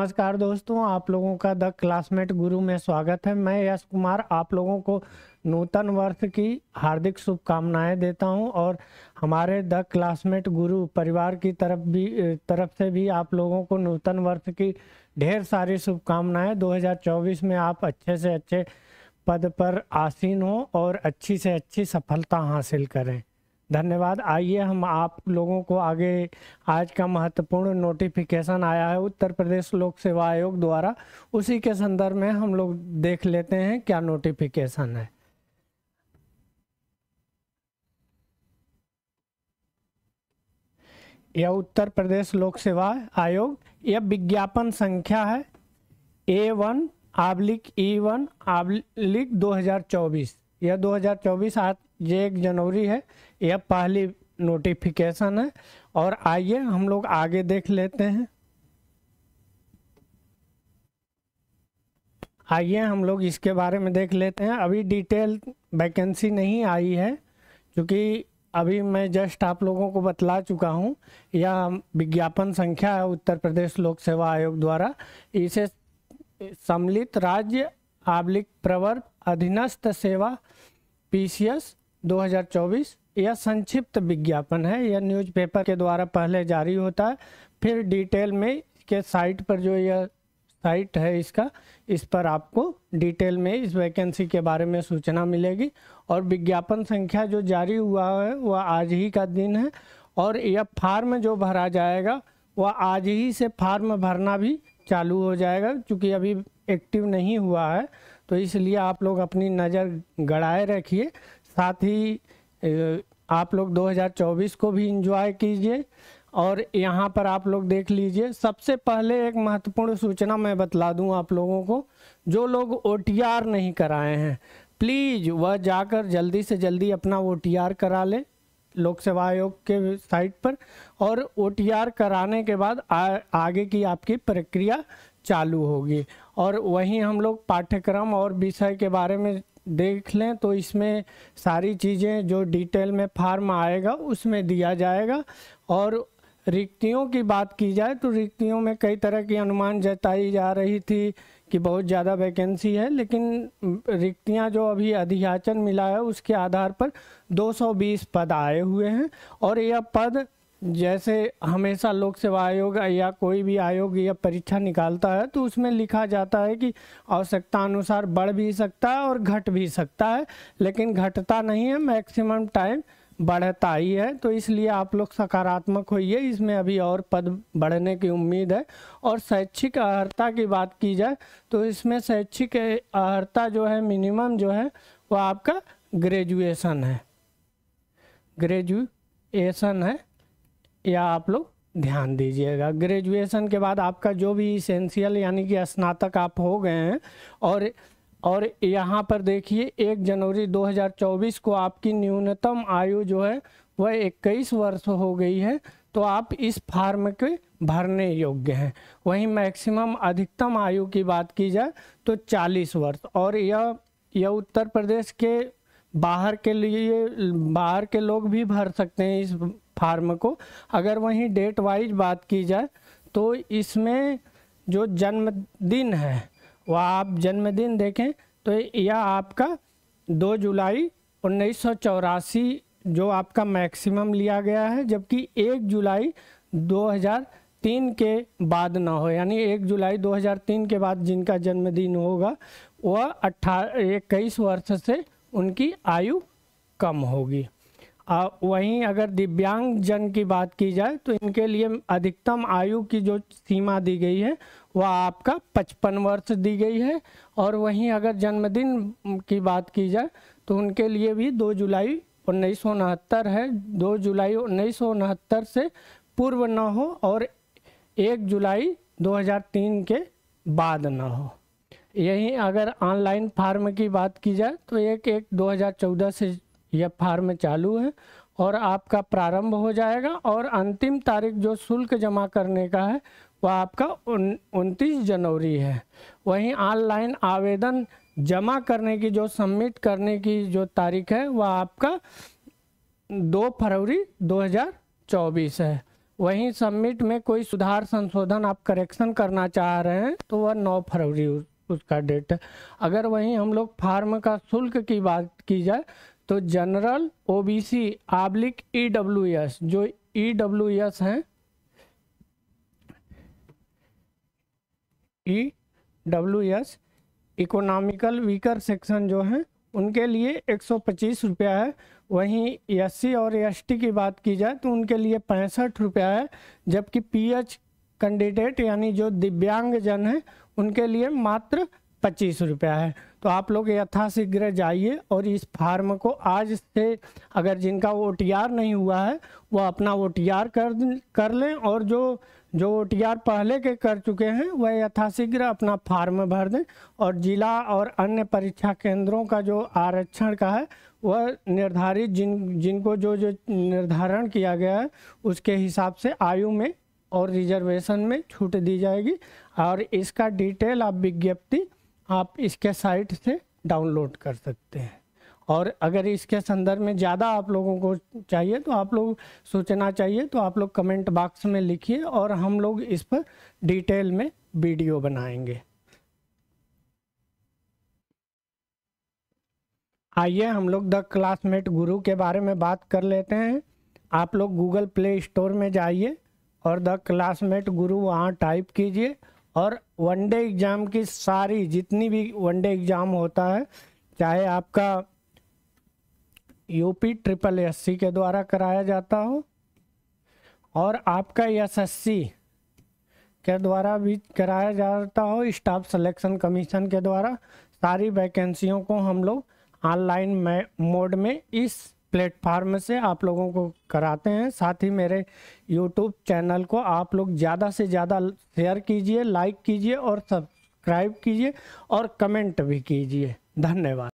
नमस्कार दोस्तों आप लोगों का द क्लासमेट गुरु में स्वागत है मैं यश कुमार आप लोगों को नूतन वर्ष की हार्दिक शुभकामनाएं देता हूं और हमारे द क्लासमेट गुरु परिवार की तरफ भी तरफ से भी आप लोगों को नूतन वर्ष की ढेर सारी शुभकामनाएं 2024 में आप अच्छे से अच्छे पद पर आसीन हो और अच्छी से अच्छी सफलता हासिल करें धन्यवाद आइए हम आप लोगों को आगे आज का महत्वपूर्ण नोटिफिकेशन आया है उत्तर प्रदेश लोक सेवा आयोग द्वारा उसी के संदर्भ में हम लोग देख लेते हैं क्या नोटिफिकेशन है यह उत्तर प्रदेश लोक सेवा आयोग यह विज्ञापन संख्या है A one oblique E one oblique दो हजार चौबीस यह 2024 आज ये एक जनवरी है यह पहली नोटिफिकेशन है और आइए हम लोग आगे देख लेते हैं आइए हम लोग इसके बारे में देख लेते हैं अभी डिटेल वैकेंसी नहीं आई है क्योंकि अभी मैं जस्ट आप लोगों को बतला चुका हूं यह विज्ञापन संख्या है उत्तर प्रदेश लोक सेवा आयोग द्वारा इसे सम्मिलित राज्य आबलिक प्रवर अधीनस्थ सेवा पीसीएस 2024 यह संक्षिप्त विज्ञापन है यह न्यूज़पेपर के द्वारा पहले जारी होता है फिर डिटेल में के साइट पर जो यह साइट है इसका इस पर आपको डिटेल में इस वैकेंसी के बारे में सूचना मिलेगी और विज्ञापन संख्या जो जारी हुआ है वह आज ही का दिन है और यह फार्म जो भरा जाएगा वह आज ही से फार्म भरना भी चालू हो जाएगा क्योंकि अभी एक्टिव नहीं हुआ है तो इसलिए आप लोग अपनी नज़र गड़ाए रखिए साथ ही आप लोग 2024 को भी इंजॉय कीजिए और यहाँ पर आप लोग देख लीजिए सबसे पहले एक महत्वपूर्ण सूचना मैं बतला दूँ आप लोगों को जो लोग ओ नहीं कराए हैं प्लीज़ वह जाकर जल्दी से जल्दी अपना ओ करा ले लोक सेवा आयोग के साइट पर और ओ कराने के बाद आ, आगे की आपकी प्रक्रिया चालू होगी और वहीं हम लोग पाठ्यक्रम और विषय के बारे में देख लें तो इसमें सारी चीज़ें जो डिटेल में फार्म आएगा उसमें दिया जाएगा और रिक्तियों की बात की जाए तो रिक्तियों में कई तरह की अनुमान जताई जा रही थी कि बहुत ज़्यादा वैकेंसी है लेकिन रिक्तियां जो अभी अधियाचन मिला है उसके आधार पर 220 पद आए हुए हैं और यह पद जैसे हमेशा लोक सेवा आयोग या कोई भी आयोग या परीक्षा निकालता है तो उसमें लिखा जाता है कि आवश्यकता अनुसार बढ़ भी सकता है और घट भी सकता है लेकिन घटता नहीं है मैक्सिमम टाइम बढ़ता ही है तो इसलिए आप लोग सकारात्मक होइए इसमें अभी और पद बढ़ने की उम्मीद है और शैक्षिक अहर्ता की बात की जाए तो इसमें शैक्षिक अहर्ता जो है मिनिमम जो है वो आपका ग्रेजुएशन है ग्रेजुएशन है या आप लोग ध्यान दीजिएगा ग्रेजुएशन के बाद आपका जो भी इसेंशियल यानी कि स्नातक आप हो गए हैं और और यहाँ पर देखिए एक जनवरी 2024 को आपकी न्यूनतम आयु जो है वह इक्कीस वर्ष हो गई है तो आप इस फार्म के भरने योग्य हैं वहीं मैक्सिमम अधिकतम आयु की बात की जाए तो 40 वर्ष और यह यह उत्तर प्रदेश के बाहर के लिए बाहर के लोग भी भर सकते हैं इस फार्म को अगर वहीं डेट वाइज बात की जाए तो इसमें जो जन्मदिन है वह आप जन्मदिन देखें तो यह आपका दो जुलाई उन्नीस जो आपका मैक्सिमम लिया गया है जबकि एक जुलाई 2003 के बाद ना हो यानी एक जुलाई 2003 के बाद जिनका जन्मदिन होगा वह अट्ठा इक्कीस वर्ष से उनकी आयु कम होगी आ, वहीं अगर दिव्यांग जन की बात की जाए तो इनके लिए अधिकतम आयु की जो सीमा दी गई है वह आपका पचपन वर्ष दी गई है और वहीं अगर जन्मदिन की बात की जाए तो उनके लिए भी दो जुलाई उन्नीस है दो जुलाई उन्नीस से पूर्व न हो और एक जुलाई 2003 के बाद न हो यहीं अगर ऑनलाइन फार्म की बात की जाए तो एक एक 2014 से यह फार्म चालू है और आपका प्रारंभ हो जाएगा और अंतिम तारीख जो शुल्क जमा करने का है वह आपका उन उनतीस जनवरी है वहीं ऑनलाइन आवेदन जमा करने की जो सबमिट करने की जो तारीख है वह आपका दो फरवरी 2024 है वहीं सबमिट में कोई सुधार संशोधन आप करेक्शन करना चाह रहे हैं तो वह नौ फरवरी उसका डेट है अगर वहीं हम लोग फार्म का शुल्क की बात की जाए तो जनरल ओबीसी आब्लिक ईडब्ल्यूएस जो ईडब्ल्यूएस e हैं E W S economical weaker section जो हैं उनके लिए एक सौ पच्चीस रुपया है वहीं एस और एस की बात की जाए तो उनके लिए पैंसठ रुपया है जबकि पीएच कैंडिडेट यानी जो दिव्यांग जन हैं उनके लिए मात्र पच्चीस रुपया है तो आप लोग यथाशीघ्र जाइए और इस फार्म को आज से अगर जिनका ओ नहीं हुआ है वो अपना ओ कर कर लें और जो जो ओ पहले के कर चुके हैं वह यथाशीघ्र अपना फार्म भर दें और जिला और अन्य परीक्षा केंद्रों का जो आरक्षण का है वह निर्धारित जिन जिनको जो जो निर्धारण किया गया है उसके हिसाब से आयु में और रिजर्वेशन में छूट दी जाएगी और इसका डिटेल आप विज्ञप्ति आप इसके साइट से डाउनलोड कर सकते हैं और अगर इसके संदर्भ में ज़्यादा आप लोगों को चाहिए तो आप लोग सोचना चाहिए तो आप लोग कमेंट बॉक्स में लिखिए और हम लोग इस पर डिटेल में वीडियो बनाएंगे आइए हम लोग द क्लासमेट गुरु के बारे में बात कर लेते हैं आप लोग गूगल प्ले स्टोर में जाइए और द क्लासमेट गुरु वहाँ टाइप कीजिए और वनडे एग्ज़ाम की सारी जितनी भी वनडे एग्ज़ाम होता है चाहे आपका यूपी ट्रिपल एस के द्वारा कराया जाता हो और आपका एस के द्वारा भी कराया जाता हो स्टाफ सिलेक्शन कमीशन के द्वारा सारी वैकेंसियों को हम लोग ऑनलाइन मोड में इस प्लेटफार्म से आप लोगों को कराते हैं साथ ही मेरे यूट्यूब चैनल को आप लोग ज़्यादा से ज़्यादा शेयर कीजिए लाइक कीजिए और सब्सक्राइब कीजिए और कमेंट भी कीजिए धन्यवाद